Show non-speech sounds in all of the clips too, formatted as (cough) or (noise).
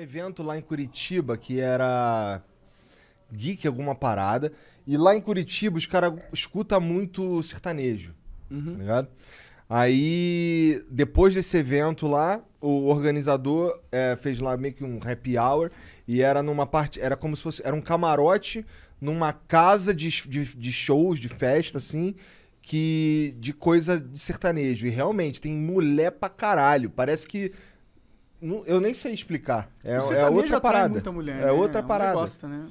evento lá em Curitiba que era geek, alguma parada. E lá em Curitiba os caras escutam muito sertanejo. Uhum. Tá ligado? Aí, depois desse evento lá, o organizador é, fez lá meio que um happy hour e era numa parte. Era como se fosse. Era um camarote numa casa de, de, de shows, de festa, assim que de coisa de sertanejo. E realmente, tem mulher pra caralho. Parece que eu nem sei explicar. É, é outra parada. Mulher, é né? outra parada. Gosta, né?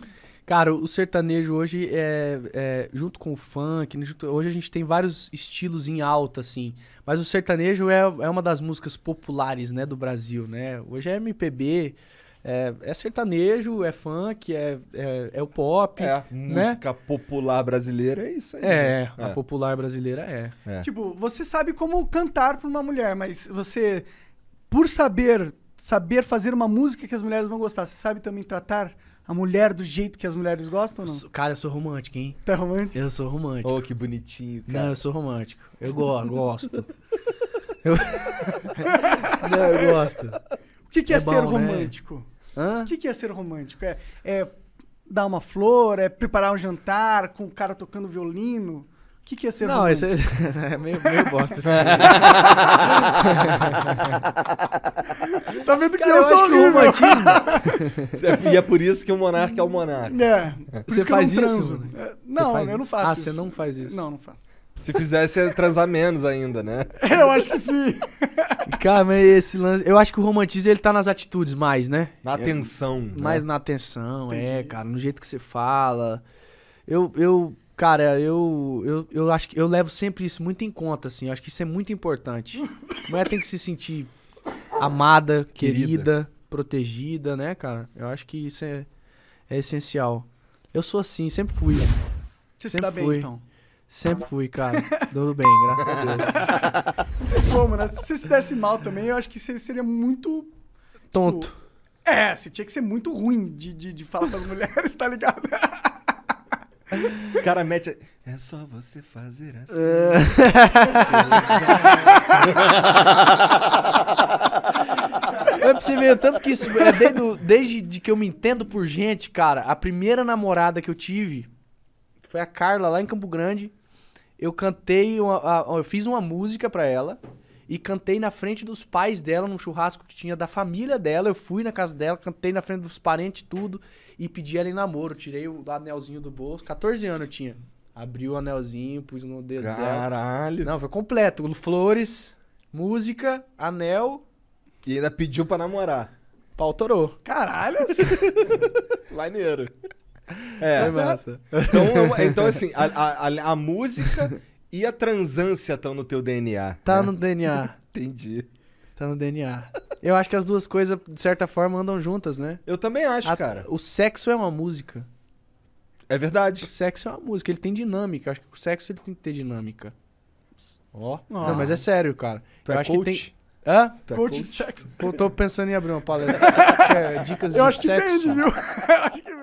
Cara, o sertanejo hoje é, é, junto com o funk, né, hoje a gente tem vários estilos em alta, assim. Mas o sertanejo é, é uma das músicas populares, né, do Brasil, né? Hoje é MPB, é, é sertanejo, é funk, é, é, é o pop. É, né? música popular brasileira é isso aí. É, né? a é. popular brasileira é. é. Tipo, você sabe como cantar pra uma mulher, mas você por saber saber fazer uma música que as mulheres vão gostar, você sabe também tratar a mulher do jeito que as mulheres gostam ou não? Cara, eu sou romântico, hein? Tá romântico? Eu sou romântico. Oh, que bonitinho, cara. Não, eu sou romântico. Eu go (laughs) gosto. eu... (laughs) não, eu gosto. O que, que é, é bom, ser né? romântico? Né? O que, que é ser romântico? É, é dar uma flor, é preparar um jantar com o cara tocando violino? que, que ia ser Não, isso é, (laughs) é meio, meio bosta. (laughs) (laughs) tá vendo que Cara, eu, eu sou acho romantismo. É, e é por isso que o monarca é o monarca. É. é. você é, faz eu não isso? Não, faz... eu não faço. Ah, isso. você não faz isso? Não, não faço. Se fizesse, ia transar menos ainda, né? Eu acho que sim. Cara, mas esse lance. Eu acho que o romantismo ele tá nas atitudes mais, né? Na atenção. É, né? Mais na atenção, Entendi. é, cara. No jeito que você fala. Eu, eu Cara, eu, eu, eu acho que eu levo sempre isso muito em conta, assim. Eu acho que isso é muito importante. A mulher tem que se sentir amada, querida, querida, protegida, né, cara? Eu acho que isso é, é essencial. Eu sou assim, sempre fui. Você sempre se dá fui. bem, então? Sempre fui, cara. Tudo bem, graças a Deus. Né? se você se desse mal também, eu acho que você seria muito. Tipo, Tonto. Tipo, é, você tinha que ser muito ruim de, de, de falar as mulheres, tá ligado? (laughs) O cara mete. É só você fazer assim. É (laughs) pra você ver, tanto que isso. É desde, desde que eu me entendo por gente, cara, a primeira namorada que eu tive, foi a Carla lá em Campo Grande, eu cantei, uma, a, eu fiz uma música pra ela e cantei na frente dos pais dela, num churrasco que tinha da família dela. Eu fui na casa dela, cantei na frente dos parentes tudo e pedi ela em namoro. Tirei o anelzinho do bolso, 14 anos eu tinha. Abri o anelzinho, pus no dedo Caralho. dela. Caralho! Não, foi completo. Flores, música, anel. E ainda pediu pra namorar. Pau torou. Caralho! Maneiro. (laughs) É, é massa. Então, então assim, a, a, a música (laughs) E a transância estão no teu DNA? Tá né? no DNA. (laughs) Entendi. Tá no DNA. Eu acho que as duas coisas, de certa forma, andam juntas, né? Eu também acho, a, cara. O sexo é uma música. É verdade. O sexo é uma música, ele tem dinâmica. Eu acho que o sexo ele tem que ter dinâmica. Ó. Oh. Não, ah. mas é sério, cara. Tu Eu é acho coach? que tem. Hã? Tu é coach, é sexo. Eu (laughs) tô pensando em abrir uma palestra. Você quer dicas de sexo? (laughs) Eu acho que vende, viu? Eu acho que vende.